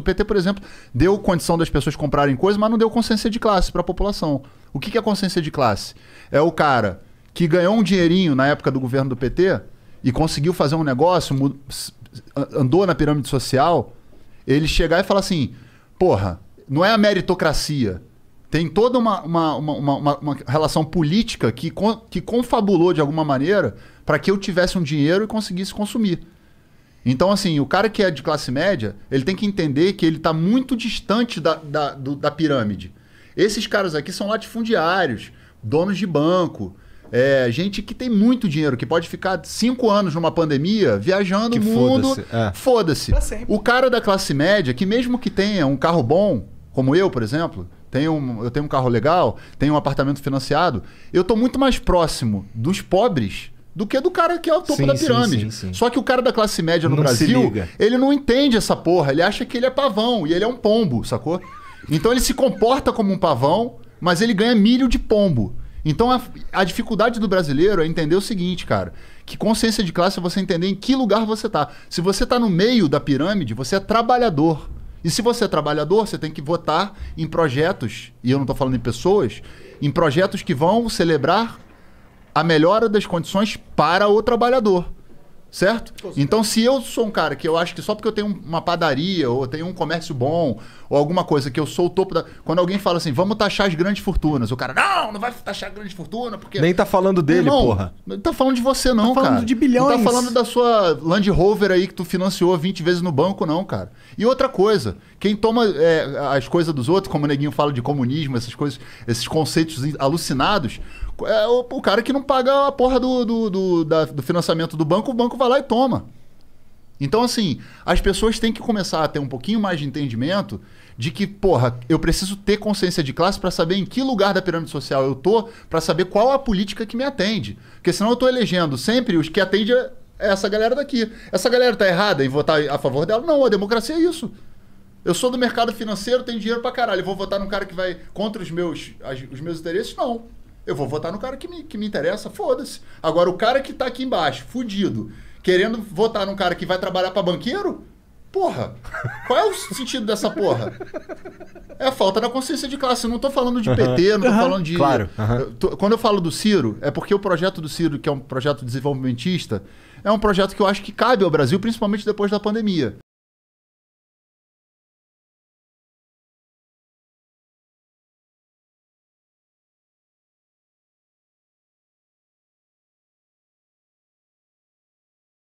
O PT, por exemplo, deu condição das pessoas comprarem coisas, mas não deu consciência de classe para a população. O que é consciência de classe? É o cara que ganhou um dinheirinho na época do governo do PT e conseguiu fazer um negócio, andou na pirâmide social, ele chegar e falar assim: porra, não é a meritocracia. Tem toda uma, uma, uma, uma relação política que, que confabulou de alguma maneira para que eu tivesse um dinheiro e conseguisse consumir. Então, assim, o cara que é de classe média, ele tem que entender que ele está muito distante da, da, do, da pirâmide. Esses caras aqui são latifundiários, donos de banco, é, gente que tem muito dinheiro, que pode ficar cinco anos numa pandemia viajando o mundo. Foda-se. É. Foda o cara da classe média, que mesmo que tenha um carro bom, como eu, por exemplo, tenho um, eu tenho um carro legal, tenho um apartamento financiado, eu estou muito mais próximo dos pobres do que do cara que é o topo sim, da pirâmide. Sim, sim, Só que o cara da classe média no não Brasil, ele não entende essa porra. Ele acha que ele é pavão e ele é um pombo, sacou? Então ele se comporta como um pavão, mas ele ganha milho de pombo. Então a, a, dificuldade do brasileiro é entender o seguinte, cara, que consciência de classe é você entender em que lugar você tá. Se você tá no meio da pirâmide, você é trabalhador. E se você é trabalhador, você tem que votar em projetos, e eu não estou falando em pessoas, em projetos que vão celebrar a melhora das condições para o trabalhador. Certo? Então, se eu sou um cara que eu acho que só porque eu tenho uma padaria, ou tenho um comércio bom, ou alguma coisa, que eu sou o topo da. Quando alguém fala assim, vamos taxar as grandes fortunas, o cara, não, não vai taxar a grande fortuna, porque. Nem tá falando dele, porra. Não tá falando de você, não, cara. cara. Tá falando de bilhões. Não tá falando da sua Land Rover aí que tu financiou 20 vezes no banco, não, cara. E outra coisa, quem toma é, as coisas dos outros, como o neguinho fala de comunismo, essas coisas, esses conceitos alucinados, é o, o, cara que não paga a porra do, do, do, da, do financiamento do banco, o banco vai lá e toma. Então, assim, as pessoas têm que começar a ter um pouquinho mais de entendimento de que, porra, eu preciso ter consciência de classe para saber em que lugar da pirâmide social eu tô, para saber qual a política que me atende. Porque senão eu tô elegendo sempre os que atendem é essa galera daqui. Essa galera tá errada em votar a favor dela? Não, a democracia é isso. Eu sou do mercado financeiro, tenho dinheiro pra caralho. Eu vou votar num cara que vai contra os meus, os meus interesses? Não. Eu vou votar no cara que me, que me interessa, foda-se. Agora, o cara que tá aqui embaixo, fudido, querendo votar num cara que vai trabalhar para banqueiro, porra, qual é o sentido dessa porra? É a falta da consciência de classe. Eu não tô falando de PT, uhum. não tô uhum. falando de. Claro. Uhum. tô... Quando eu falo do Ciro, é porque o projeto do Ciro, que é um projeto desenvolvimentista, é um projeto que eu acho que cabe ao Brasil, principalmente depois da pandemia.